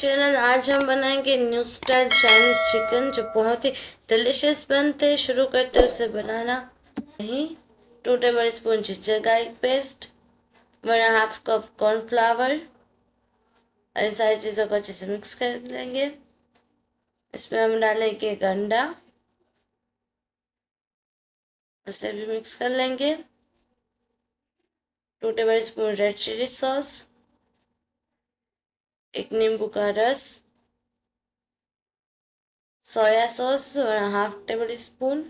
channel आज हम बनाएंगे न्यू स्टाइल चाइनीज चिकन जो बहुत ही डिलीशियस बनते हैं शुरू करते उसे बनाना नहीं two tablespoon ginger garlic paste one half cup cornflour और इन सारी चीज़ों को अच्छे से मिक्स कर लेंगे इसमें हम डालेंगे गंडा उसे भी मिक्स कर लेंगे two tablespoon red chilli sauce एक नींबू का रस सोया सॉस और हाफ टेबल स्पून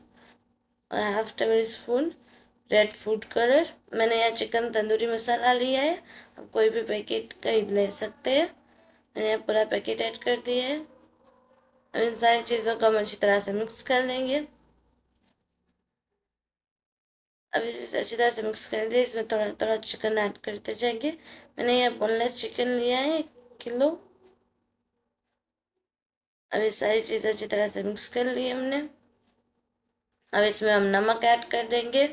और half tablespoon red food colour मैंने यहाँ चिकन तंदूरी मसाला लिया है आप कोई भी पैकेट खरीद ले सकते हैं मैंने यहाँ पूरा पैकेट ऐड कर दिया है अब इन सारी चीज़ों को हम अच्छी तरह से मिक्स कर लेंगे अब इसे अच्छी तरह से मिक्स कर लिए इसमें थोड़ा थोड़ा चिकन ऐड करते जाएंगे मैंने यहाँ बोनलेस चिकन लिया है किलो अब ये सारी चीज़ अच्छी तरह से मिक्स कर ली हमने अब इसमें हम नमक ऐड कर देंगे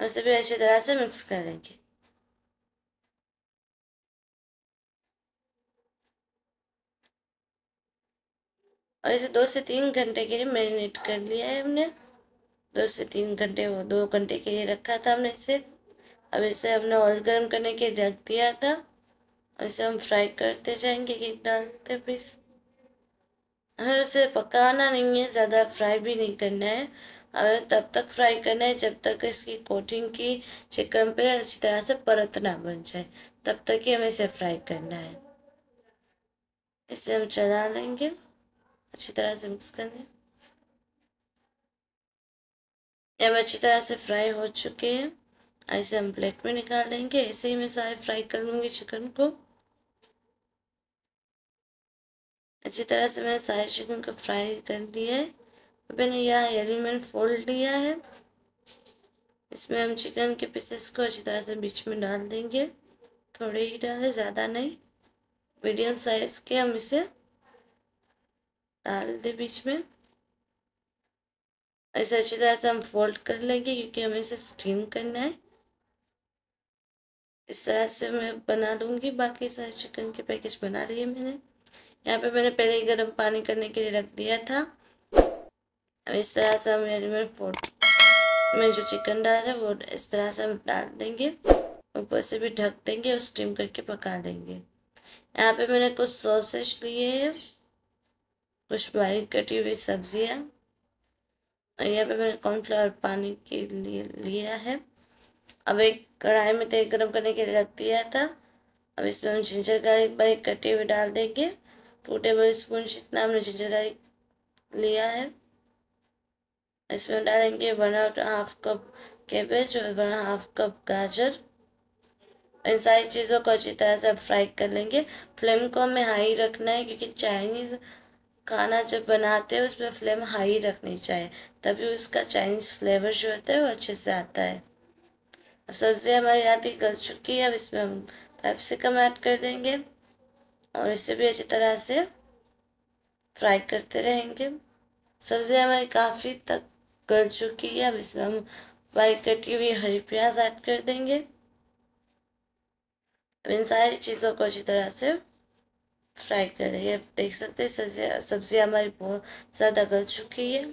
और इसे भी अच्छी तरह से मिक्स कर देंगे और इसे दो से तीन घंटे के लिए मैरिनेट कर लिया है हमने दो से तीन घंटे दो घंटे के लिए रखा था हमने इसे अब इसे हमने ऑयल गर्म करने के लिए रख दिया था और इसे हम फ्राई करते जाएंगे केक डालते पीस हमें उसे पकाना नहीं है ज़्यादा फ्राई भी नहीं करना है हमें तब तक फ्राई करना है जब तक इसकी कोटिंग की चिकन पे अच्छी तरह से परत ना बन जाए तब तक ही हमें इसे फ्राई करना है इसे हम चला लेंगे अच्छी तरह से मिक्स कर लें अब अच्छी तरह से फ्राई हो चुके हैं ऐसे हम प्लेट में निकाल लेंगे ऐसे ही मैं सारे फ्राई कर लूँगी चिकन को अच्छी तरह से मैंने सारे चिकन को फ्राई कर दिया है मैंने यह एलू मैंने फोल्ड लिया है इसमें हम चिकन के पीसेस को अच्छी तरह से बीच में डाल देंगे थोड़े ही डालें ज़्यादा नहीं मीडियम साइज़ के हम इसे डाल दें बीच में इसे अच्छी तरह से हम फोल्ड कर लेंगे क्योंकि हमें इसे स्टीम करना है इस तरह से मैं बना दूंगी बाकी सारे चिकन के पैकेज बना लिए मैंने यहाँ पे मैंने पहले ही गर्म पानी करने के लिए रख दिया था अब इस तरह से हम मेरे फोट में जो चिकन डाल है वो इस तरह से हम डाल देंगे ऊपर से भी ढक देंगे और स्टीम करके पका देंगे यहाँ पे मैंने कुछ सॉसेज लिए हैं कुछ बारीक कटी हुई सब्जियाँ और यहाँ पे मैंने कॉर्नफ्लावर पानी के लिए लिया है अब एक कढ़ाई में तेल गर्म करने के लिए रख दिया था अब इसमें हम जिंजर गार्लिक बारीक कटे हुए डाल देंगे टू टेबल स्पून जितना हमने जिंजर गार्लिक लिया है इसमें डालेंगे one out half cup cabbage और वन हाफ कप गाजर इन सारी चीज़ों को अच्छी तरह से फ्राई कर लेंगे फ्लेम को हमें हाई रखना है क्योंकि चाइनीज़ खाना जब बनाते हैं उसमें फ्लेम हाई रखनी चाहिए तभी उसका चाइनीज़ फ्लेवर जो होता है वो अच्छे से आता है अब सब्ज़ी हमारी आती गल चुकी है अब इसमें हम पैप्सिकम ऐड कर देंगे और इसे भी अच्छी तरह से फ्राई करते रहेंगे सब्ज़ी हमारी काफ़ी तक गल चुकी है अब इसमें हम बारीक कटी हुई हरी प्याज ऐड कर देंगे अब इन सारी चीज़ों को अच्छी तरह से फ्राई करेंगे आप देख सकते हैं सब्जी सब्ज़ी हमारी बहुत ज़्यादा गल चुकी है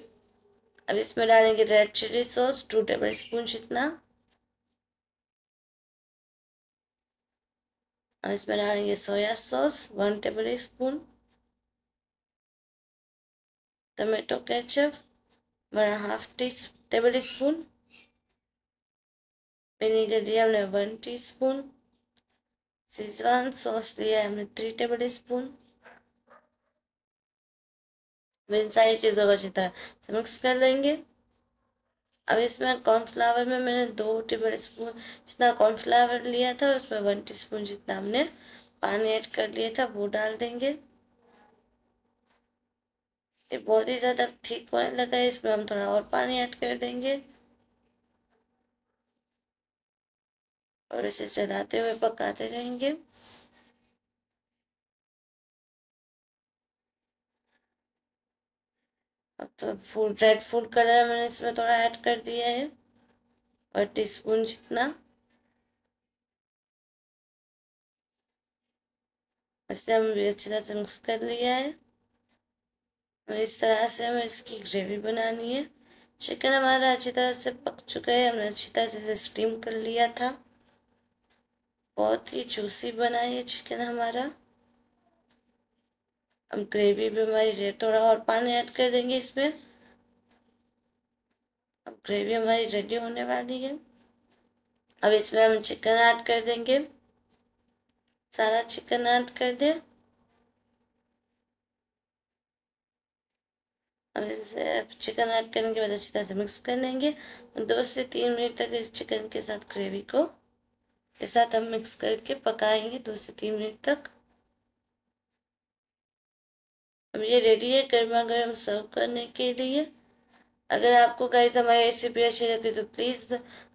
अब इसमें डालेंगे red chilli sauce two tablespoon जितना अब इसमें डालेंगे soya sauce one tablespoon tomato ketchup one half tea tablespoon vinegar लिया हमने one teaspoon schezwan sauce लिया है हमने थ्री टेबल स्पून इन सारी चीज़ों को अच्छी तरह से मिक्स कर लेंगे अब इसमें कॉर्नफ्लावर में मैंने दो टेबल स्पून जितना कॉर्नफ्लावर लिया था उसमें वन टीस्पून जितना हमने पानी ऐड कर लिया था वो डाल देंगे ये बहुत ही ज़्यादा ठीक होने लगा है इसमें हम थोड़ा और पानी ऐड कर देंगे और इसे चलाते हुए पकाते रहेंगे अब तो फूड रेड फूड कलर मैंने इसमें थोड़ा ऐड कर दिया है और टीस्पून जितना इसे हम भी अच्छी तरह से मिक्स कर लिया है और इस तरह से हमें इसकी ग्रेवी बनानी है चिकन हमारा अच्छी तरह से पक चुका है हमने अच्छी तरह से इसे स्टीम कर लिया था बहुत ही जूसी बना है चिकन हमारा अब ग्रेवी तो भी हमारी रेड थोड़ा और पानी ऐड कर देंगे इसमें अब ग्रेवी तो हमारी रेडी होने वाली है अब इसमें हम चिकन ऐड कर देंगे सारा चिकन ऐड कर दे अब इसे चिकन ऐड करने के बाद अच्छी तरह से मिक्स कर लेंगे दो से तीन मिनट तक इस चिकन के साथ ग्रेवी को के साथ हम मिक्स करके पकाएंगे दो से तीन मिनट तक अब ये रेडी है गर्मा गर्म सर्व करने के लिए अगर आपको गाइस हमारी रेसिपी अच्छी लगती है तो प्लीज़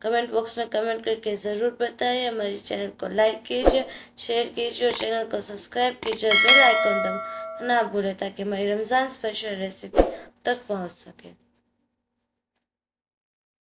कमेंट बॉक्स में कमेंट करके ज़रूर बताएं हमारे चैनल को लाइक कीजिए शेयर कीजिए और चैनल को सब्सक्राइब कीजिए और बेल आइकन दम ना भूलें ताकि हमारी रमज़ान स्पेशल रेसिपी तक पहुंच सके